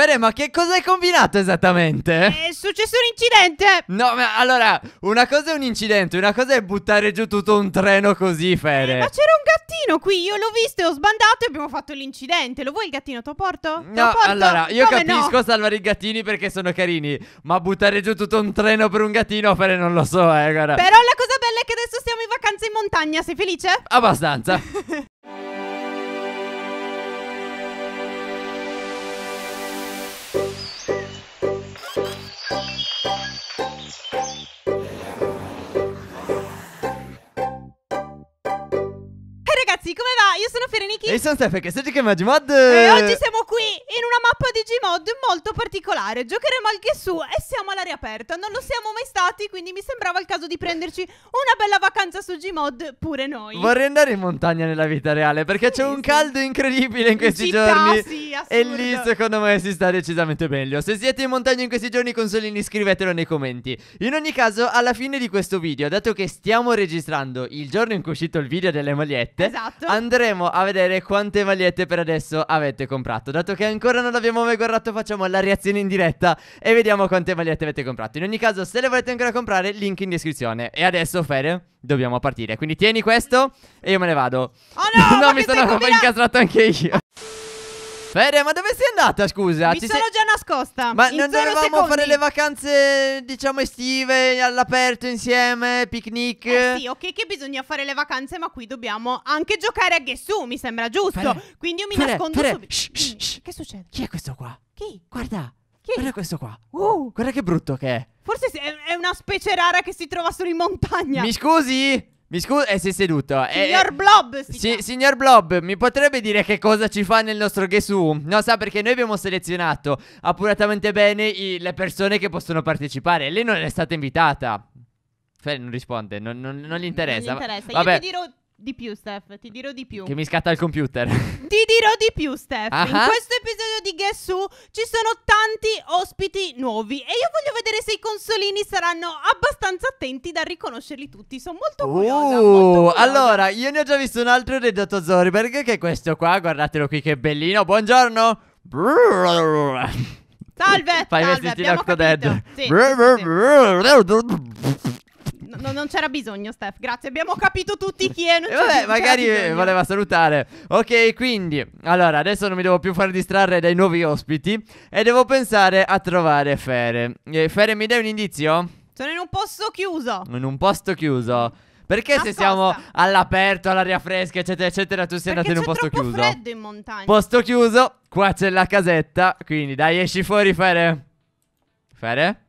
Bene, ma che cosa hai combinato esattamente? È successo un incidente! No, ma allora, una cosa è un incidente, una cosa è buttare giù tutto un treno così, Fede. Eh, ma c'era un gattino qui, io l'ho visto e ho sbandato e abbiamo fatto l'incidente. Lo vuoi il gattino? Te lo porto? No, porto? allora, io Come capisco no? salvare i gattini perché sono carini, ma buttare giù tutto un treno per un gattino, Fede, non lo so, eh, guarda. Però la cosa bella è che adesso siamo in vacanza in montagna, sei felice? Abbastanza. Ehi, sono Steph, che stai chiamando Gmod? E oggi siamo qui in una mappa di Gmod molto particolare. Giocheremo anche su e siamo all'aria aperta. Non lo siamo mai stati, quindi mi sembrava il caso di prenderci una bella vacanza su Gmod pure noi. Vorrei andare in montagna nella vita reale perché sì, c'è un sì. caldo incredibile in questi Città, giorni. Sì assurdo. E lì secondo me si sta decisamente meglio. Se siete in montagna in questi giorni consolini, scrivetelo nei commenti. In ogni caso, alla fine di questo video, dato che stiamo registrando il giorno in cui è uscito il video delle magliette, esatto. andremo a vedere quante magliette per adesso avete comprato. Dato che ancora non l'abbiamo mai guardato, facciamo la reazione in diretta e vediamo quante magliette avete comprato. In ogni caso, se le volete ancora comprare, link in descrizione. E adesso, Fede, dobbiamo partire. Quindi tieni questo e io me ne vado. Oh no! no, mi sono incastrato anche io. Fede, ma dove sei andata, scusa? Mi Ti sono sei... già nascosta. Ma non dovevamo secondi. fare le vacanze, diciamo, estive, all'aperto insieme, picnic. Eh sì, ok, che bisogna fare le vacanze, ma qui dobbiamo anche giocare a Gesù, mi sembra giusto. Fede, Quindi io mi Fede, nascondo Fede. subito. Shh, shh, shh. Che succede? Chi è questo qua? Chi? Guarda. Chi? Guarda questo qua. Uh. Guarda che brutto che è. Forse è una specie rara che si trova solo in montagna. Mi scusi? Mi scusi, eh, si è seduto. Eh, signor eh, Blob, si si, Signor Blob, mi potrebbe dire che cosa ci fa nel nostro Gesù? No, sa, perché noi abbiamo selezionato accuratamente bene i, le persone che possono partecipare. Lei non è stata invitata. Fè, non risponde, non, non, non gli interessa. Non gli interessa. Vabbè. Io ti dirò di più, Steph, ti dirò di più. Che mi scatta il computer. Ti dirò di più, Steph. Ah In questo episodio di Guess Who ci sono tanti ospiti nuovi e io voglio vedere se i consolini saranno abbastanza attenti da riconoscerli tutti. Sono molto uh, curiosa. Uh, molto curiosa. allora, io ne ho già visto un altro redatto Zoryberg che è questo qua, guardatelo qui che bellino. Buongiorno. Salve, Fai salve, abbiamo capito. Sì, sì, sì no, non c'era bisogno, Steph. Grazie. Abbiamo capito tutti chi è. Non eh, vabbè, magari voleva salutare. Ok, quindi allora adesso non mi devo più far distrarre dai nuovi ospiti. E devo pensare a trovare Fere. Eh, Fere, mi dai un indizio? Sono in un posto chiuso. In un posto chiuso. Perché Nascosta. se siamo all'aperto, all'aria fresca, eccetera, eccetera, tu sei Perché andato in un posto chiuso? Perché c'è freddo in montagna. Posto chiuso, qua c'è la casetta, quindi dai, esci fuori, Fere. Fere?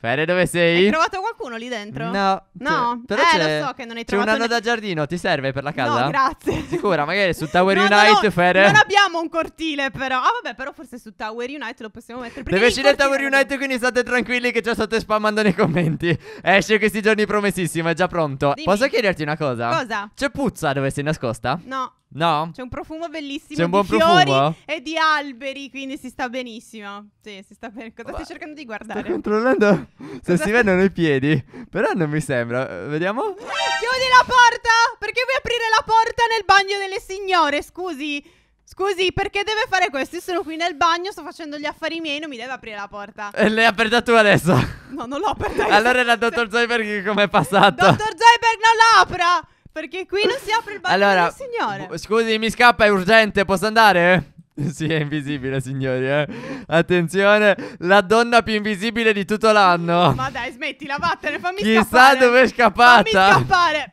Fede, dove sei? Hai trovato qualcuno lì dentro? No. No? eh, lo so che non hai trovato... C'è un anno ne... da giardino, ti serve per la casa? No, grazie. Sicura, magari su Tower no, Unite, no, Fede? Non abbiamo un cortile, però. Ah, vabbè, però forse su Tower Unite lo possiamo mettere. Deve uscire Tower Unite, quindi state tranquilli che già state spammando nei commenti. Esce questi giorni promessissimo, è già pronto. Dimmi. Posso chiederti una cosa? Cosa? C'è puzza dove sei nascosta? No. No? C'è un profumo bellissimo C'è un buon di fiori profumo? e di alberi, quindi si sta benissimo. Sì, si sta bene. Cosa Ma stai cercando di guardare? Sto controllando se Cosa si vedono i piedi, però non mi sembra. Eh, vediamo. Chiudi la porta! Perché vuoi aprire la porta nel bagno delle signore? Scusi. Scusi, perché deve fare questo? Io sono qui nel bagno, sto facendo gli affari miei, non mi deve aprire la porta. E ha aperta tu adesso? No, non l'ho aperta io. Allora era il dottor Zoiberg come è passato. Dottor Zoiberg non l'apra! Perché qui non si apre il balcone allora, signore. Bu- scusi, mi scappa, è urgente, posso andare? sì, è invisibile, signori, eh. Attenzione, la donna più invisibile di tutto l'anno. Ma dai, smettila, vattene, fammi Chissà scappare. Chissà dove è scappata. Fammi scappare.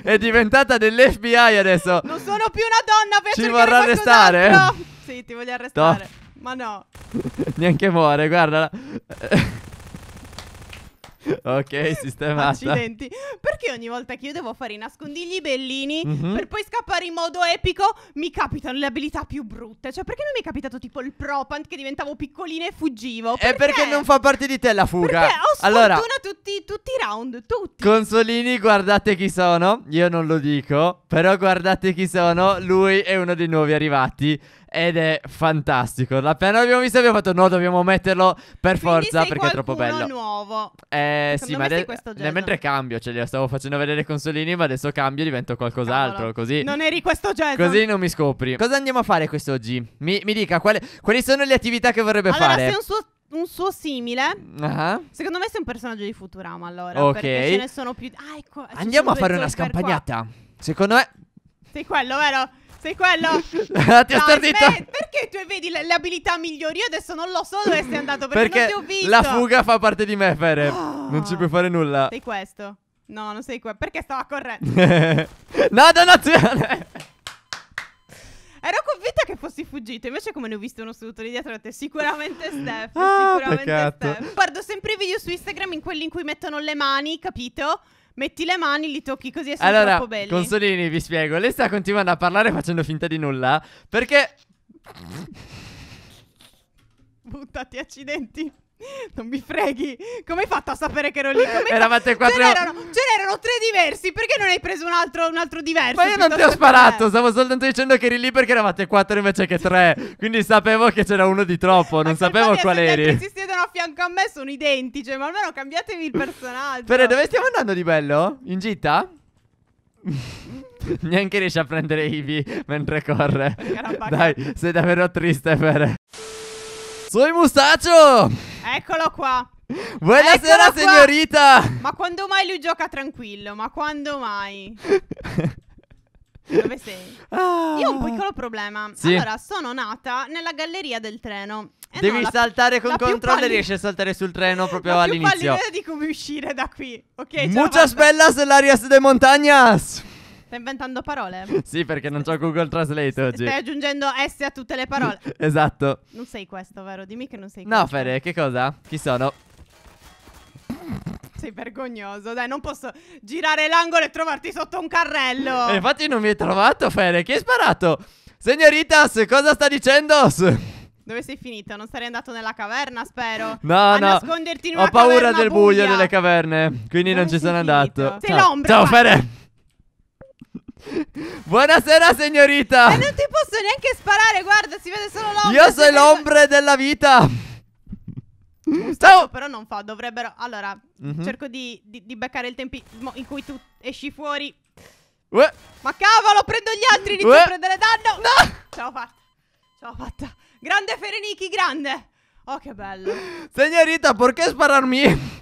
è diventata dell'FBI adesso. Non sono più una donna, per Ci vorrà arrestare? No. Sì, ti voglio arrestare. No. Ma no. Neanche muore, guardala. ok, sistemata. Accidenti perché ogni volta che io devo fare i nascondigli bellini mm-hmm. per poi scappare in modo epico mi capitano le abilità più brutte? Cioè, perché non mi è capitato tipo il propant che diventavo piccolina e fuggivo? Perché? È perché non fa parte di te la fuga. Perché ho sfortuna allora, tutti, tutti i round, tutti. Consolini, guardate chi sono. Io non lo dico, però guardate chi sono. Lui è uno dei nuovi arrivati ed è fantastico. L'appena l'abbiamo visto abbiamo fatto no, dobbiamo metterlo per Quindi forza perché è troppo bello. nuovo. Eh Secondo sì, ma de- nel mentre cambio, cioè li stavo facendo vedere i consolini, ma adesso cambio e divento qualcos'altro, Cavolo. così. Non eri questo genere. Così non mi scopri. Cosa andiamo a fare quest'oggi? Mi, mi dica quali, quali sono le attività che vorrebbe allora, fare? Allora, se un suo un suo simile. Uh-huh. Secondo me sei un personaggio di Futurama allora. Ok. Perché ce ne sono più. Ah, ecco. Andiamo a fare una scampagnata. Secondo me. Sei quello, vero? Sei quello? ti ho stordito. Perché tu vedi le, le, abilità migliori? Io adesso non lo so dove sei andato perché, perché La fuga fa parte di me, Fere. Oh. Non ci puoi fare nulla. Sei questo. No, non sei quello. Perché stava correndo? no, donazione! Ero convinta che fossi fuggito, invece come ne ho visto uno seduto lì dietro a te, sicuramente Steph, ah, sicuramente peccato. Steph. Guardo sempre i video su Instagram in quelli in cui mettono le mani, capito? metti le mani, li tocchi così e sono allora, troppo belli. Consolini, vi spiego. Lei sta continuando a parlare facendo finta di nulla perché... Buttati accidenti. Non mi freghi. Come hai fatto a sapere che ero lì? Come eh, Eravate quattro. Ce n'erano, ce n'erano tre diversi. Perché non hai preso un altro, un altro diverso? Ma io non ti ho sparato. Stavo soltanto dicendo che eri lì perché eravate quattro invece che tre. Quindi sapevo che c'era uno di troppo. Non sapevo qual eri. che si siedono a fianco a me sono identici. Ma almeno cambiatevi il personaggio. Però dove stiamo andando di bello? In gita? Neanche riesce a prendere Ivy mentre corre. Dai, sei davvero triste per. Soy mustaccio! Eccolo qua. Buonasera Eccolo signorita. Qua. Ma quando mai lui gioca tranquillo? Ma quando mai? Dove sei? Ah. Io ho un piccolo problema. Sì. Allora, sono nata nella galleria del treno. Eh Devi no, saltare con controllo e riesci a saltare sul treno proprio la all'inizio. Non ho idea di come uscire da qui. Ok, Muchas bellas el áreas de montañas. Stai inventando parole? sì, perché non c'ho Google Translate S- oggi. Stai aggiungendo S a tutte le parole. esatto. Non sei questo, vero? Dimmi che non sei questo. No, Fede, che cosa? Chi sono? Sei vergognoso, dai, non posso girare l'angolo e trovarti sotto un carrello. E eh, infatti non mi hai trovato, Fede. Chi hai sparato? Signoritas, cosa sta dicendo? Dove sei finito? Non sarei andato nella caverna, spero. No, a no. nasconderti in una Ho paura del buio buia. delle caverne. Quindi Dove non ci sono finito? andato. Sei Ciao. l'ombra. Ciao, Fede. Buonasera signorita E non ti posso neanche sparare guarda si vede solo l'ombra Io sono l'ombre della vita Stavo... Però non fa dovrebbero Allora mm -hmm. cerco di, di, di, beccare il tempismo in cui tu esci fuori Uè. Ma cavolo prendo gli altri inizio Uè. a prendere danno No Ce l'ho fatta Ce l'ho fatta Grande Fereniki grande Oh che bello Signorita perché spararmi?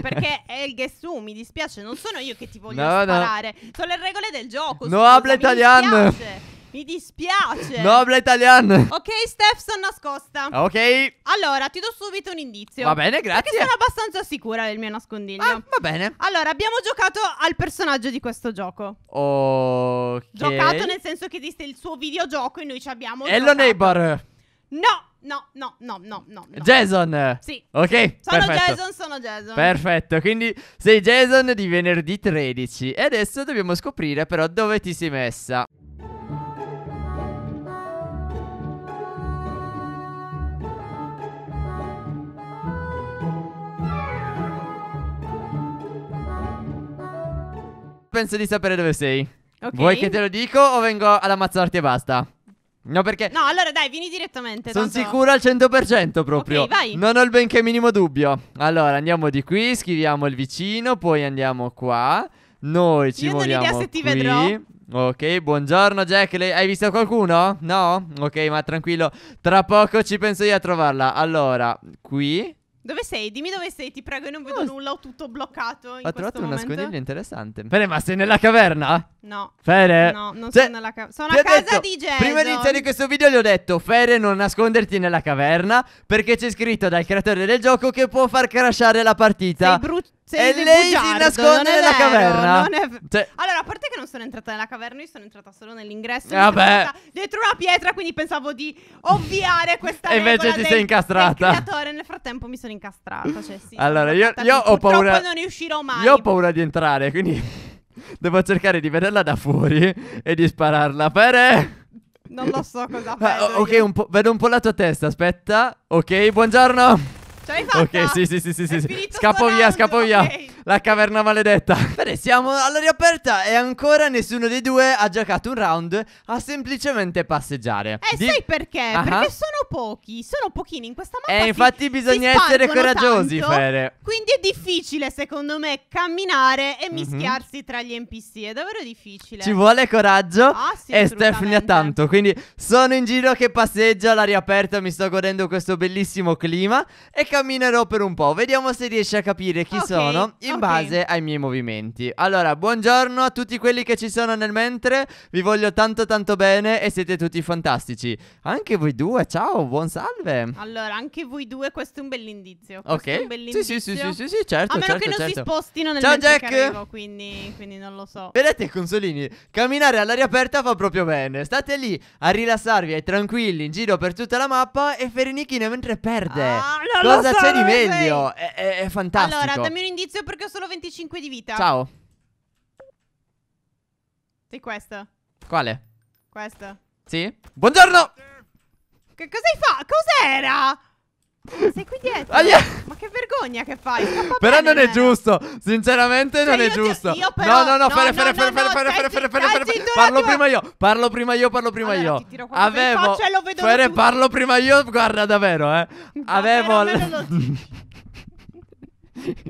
Perché è il guest mi dispiace, non sono io che ti voglio no, sparare. No. Sono le regole del gioco. No, scusa, habla italiano. Mi dispiace. No, habla italiano. Ok, Steph, sono nascosta. Ok. Allora, ti do subito un indizio. Va bene, grazie. Perché sono abbastanza sicura del mio nascondiglio. Ah, va bene. Allora, abbiamo giocato al personaggio di questo gioco. Ok. Giocato nel senso che esiste il suo videogioco e noi ci abbiamo. Hello, giocato. neighbor. No no, no, no, no, no. Jason! Sì. Ok, Sono perfetto. Jason, sono Jason. Perfetto, quindi sei Jason di venerdì 13 e adesso dobbiamo scoprire però dove ti sei messa. Penso di sapere dove sei. Okay. Vuoi che te lo dico o vengo ad ammazzarti e basta? No, perché. No, allora dai, vieni direttamente. Sono tanto... sicuro al 100% proprio. Ok, vai. Non ho il benché minimo dubbio. Allora, andiamo di qui, scriviamo il vicino, poi andiamo qua. Noi ci Io muoviamo. Io non ho idea se ti vedrò. Ok, buongiorno Jack, Lei... hai visto qualcuno? No? Ok, ma tranquillo, tra poco ci penso io a trovarla. Allora, qui dove sei? Dimmi dove sei, ti prego, io non vedo oh, nulla, ho tutto bloccato. Ho trovato un nascondiglio interessante. Fede, ma sei nella caverna? No. Fede? No, non Se... Cioè, sono nella caverna. Sono a casa detto, di Jason. Prima di iniziare questo video gli ho detto, Fede, non nasconderti nella caverna, perché c'è scritto dal creatore del gioco che può far crashare la partita. Sei brutto. E lei bugiardo, si nasconde nella vero, caverna. È... Cioè... Allora, a parte non sono entrata nella caverna, io sono entrata solo nell'ingresso. Vabbè. Ah, dietro una pietra, quindi pensavo di ovviare questa E invece ti del, sei incastrata. Del Nel frattempo mi sono incastrata. Cioè, sì, allora, io, io ho paura. non riuscirò mai. Io ho paura di entrare, quindi. Devo cercare di vederla da fuori e di spararla. Pere. Non lo so cosa ah, fare. Ah, ok, un vedo un po' la tua testa, aspetta. Ok, buongiorno. Ce l'hai fatta? Ok, sì, sì, sì, sì, sì. Scappo via, scappo via. Okay. La caverna maledetta. Bene, siamo all'aria aperta e ancora nessuno dei due ha giocato un round a semplicemente passeggiare. Eh, Di... sai perché? Ah perché sono pochi, sono pochini in questa eh, mappa. Eh, infatti bisogna essere coraggiosi, tanto, Fere. Quindi è difficile, secondo me, camminare e mhm. mischiarsi mm -hmm. tra gli NPC. È davvero difficile. Ci vuole coraggio. Ah, sì, e Stephanie ha tanto. Quindi sono in giro che passeggio all'aria aperta, mi sto godendo questo bellissimo clima e camminerò per un po'. Vediamo se riesce a capire chi okay, sono. In base ai miei movimenti. Allora, buongiorno a tutti quelli che ci sono nel mentre. Vi voglio tanto tanto bene e siete tutti fantastici. Anche voi due, ciao, buon salve. Allora, anche voi due, questo è un bell'indizio. Questo ok. Un bell'indizio. Sì, sì, sì, sì, sì, sì, certo. A meno certo, che non certo. si spostino nel ciao, mentre Jack. Arrivo, quindi, quindi non lo so. Vedete, consolini, camminare all'aria aperta fa proprio bene. State lì a rilassarvi, ai tranquilli, in giro per tutta la mappa e Ferinichine mentre perde. Ah, Cosa so, c'è di meglio? È, è, è fantastico. Allora, dammi un indizio perché perché ho solo 25 di vita. Ciao. Sei questa. Quale? Questa. Sì. Buongiorno. Che cosa hai fatto? Cos'era? Sei qui dietro? Ah, Ma che vergogna che fai? però non è giusto, sinceramente cioè, non è giusto. Io però, no, no, no, fere, fere, fere, fere, fere, fere, fere, fere, fere. Parlo prima io, parlo prima io, parlo prima allora, io. Ti tiro Avevo faccia, lo vedo Fere, parlo prima io, guarda davvero, eh. Avevo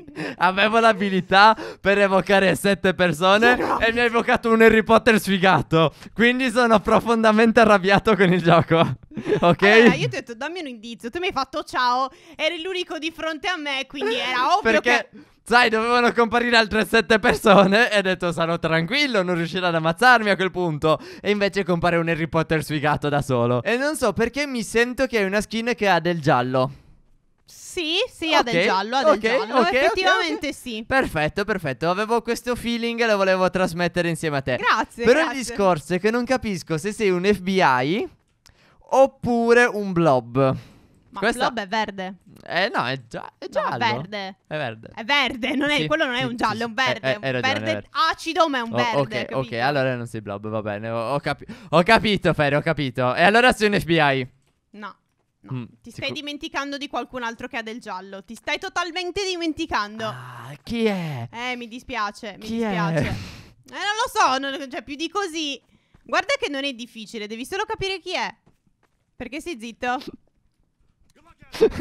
Avevo l'abilità per evocare sette persone e mi ha evocato un Harry Potter sfigato. Quindi sono profondamente arrabbiato con il gioco. ok? Allora, io ti ho detto, dammi un indizio. Tu mi hai fatto ciao, eri l'unico di fronte a me, quindi era ovvio Perché... che... Sai, dovevano comparire altre sette persone e ho detto sarò tranquillo, non riuscirò ad ammazzarmi a quel punto. E invece compare un Harry Potter sfigato da solo. E non so perché mi sento che hai una skin che ha del giallo. Sì, sì, ha del giallo, ha del giallo, okay, effettivamente sì. Perfetto, perfetto. Avevo questo feeling e lo volevo trasmettere insieme a te. Grazie. Però grazie. il discorso è che non capisco se sei un FBI oppure un blob. Ma Questa... blob è verde. Eh no, è, gia- è giallo. No, è verde. È verde. È verde, non è, sì, quello non è un giallo, è un verde. Eh, eh, è, è, ragione, verde, verde acido, ma è un oh, verde. ok, ok, allora non sei blob, va bene. Ho, ho, capi- ho capito, Ferro, ho capito. E allora sei un FBI? No. No, mm, ti stai sicur- dimenticando di qualcun altro che ha del giallo. Ti stai totalmente dimenticando. Ah, chi è? Eh, mi dispiace. Chi mi dispiace. È? Eh, non lo so, non, cioè, più di così. Guarda che non è difficile, devi solo capire chi è. Perché sei zitto?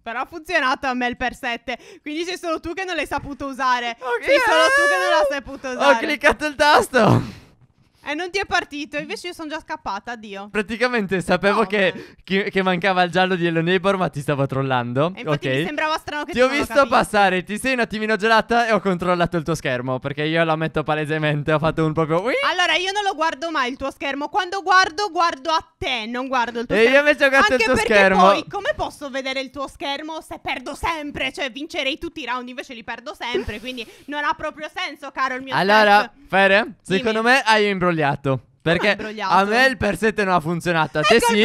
Però ha funzionato a me il per 7. Quindi sei solo tu che non l'hai saputo usare. Okay. Sei solo tu che non l'hai saputo usare. Ho cliccato il tasto. E eh, non ti è partito, invece io sono già scappata, addio. Praticamente sapevo che, che, che, mancava il giallo di Hello Neighbor, ma ti stavo trollando. E infatti okay. mi sembrava strano che ti Ti ho visto capito. passare, ti sei un attimino gelata e ho controllato il tuo schermo, perché io lo ammetto palesemente, ho fatto un proprio... Allora, io non lo guardo mai il tuo schermo, quando guardo, guardo a te, non guardo il tuo e schermo. E io invece ho Anche il tuo schermo. Anche perché poi, come posso vedere il tuo schermo se perdo sempre? Cioè, vincerei tutti i round, invece li perdo sempre, quindi non ha proprio senso, caro il mio Allora, Fere, secondo me hai imbrogliato imbrogliato. Perché a me il per 7 non ha funzionato, a te ecco sì.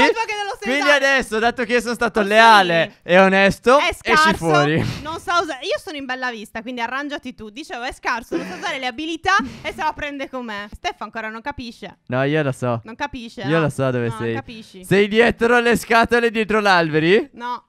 Quindi adesso, dato che io sono stato Così. leale e onesto, è esci fuori. Non sa usare. Io sono in bella vista, quindi arrangiati tu. Dicevo, è scarso, non sa usare le abilità e se la prende con me. Stefano ancora non capisce. No, io lo so. Non capisce. Io no. lo so dove no, sei. Non capisci. Sei dietro le scatole dietro l'alberi? No.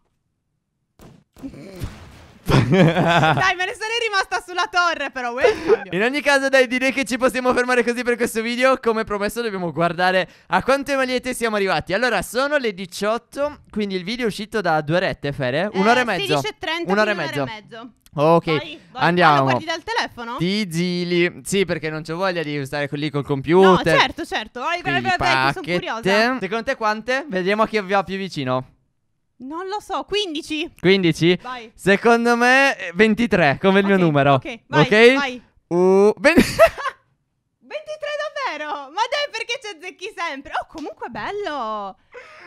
Dai, me ne sono rimasta sulla torre, però. Eh, In ogni caso, dai, direi che ci possiamo fermare così per questo video. Come promesso, dobbiamo guardare a quante magliette siamo arrivati. Allora, sono le 18. Quindi il video è uscito da due rette, Fere. Eh, un'ora e mezzo. 30, un'ora e mezzo. e mezzo. Ok, vai, vai, andiamo. Ma guardi dal telefono? Ti gili. Sì, perché non ho voglia di stare lì col computer. No, certo, certo. Vai, vai, vai, vai, sono curiosa. Secondo te quante? Vediamo chi va più vicino. Non lo so, 15. 15? Vai. Secondo me 23 eh, come okay, il mio numero. Ok, vai, okay? vai. Uh, 20... 23 davvero? Ma dai, perché ci azzecchi sempre? Oh, comunque bello.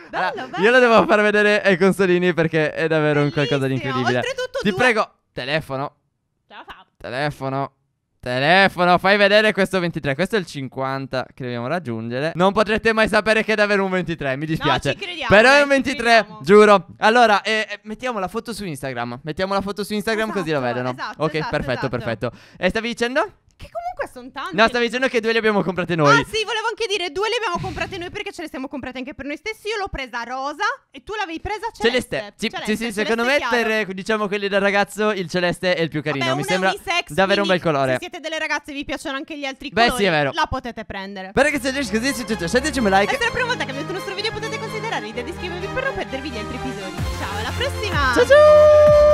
Bello, allora, bello. Io lo devo far vedere ai consolini perché è davvero Bellissimo. qualcosa di incredibile. Oltretutto Ti due... prego, telefono. Ce la fa. Telefono. Telefono, fai vedere questo 23. Questo è il 50 che dobbiamo raggiungere. Non potrete mai sapere che è davvero un 23. Mi dispiace. No, crediamo, Però è un 23, giuro. Allora, eh, eh, mettiamo la foto su Instagram. Mettiamo la foto su Instagram esatto, così lo esatto, vedono. Esatto, ok, esatto, perfetto, esatto. perfetto. E stavi dicendo? Che comunque sono tante. No, stavi dicendo che due le abbiamo comprate noi. Ah, sì, volevo anche dire, due le abbiamo comprate noi perché ce le siamo comprate anche per noi stessi. Io l'ho presa rosa e tu l'avevi presa celeste. Celeste. Sì, celeste, sì, sì secondo me per diciamo quelli del ragazzo il celeste è il più carino. Vabbè, Mi sembra unisex, davvero un bel colore. Se siete delle ragazze e vi piacciono anche gli altri Beh, colori, sì, è vero. la potete prendere. Per ragazzi, così su tutto, un like. E se è la prima volta che avete il nostro video potete considerare l'idea di iscrivervi per non perdervi gli altri episodi. Ciao, alla prossima. Ciao ciao.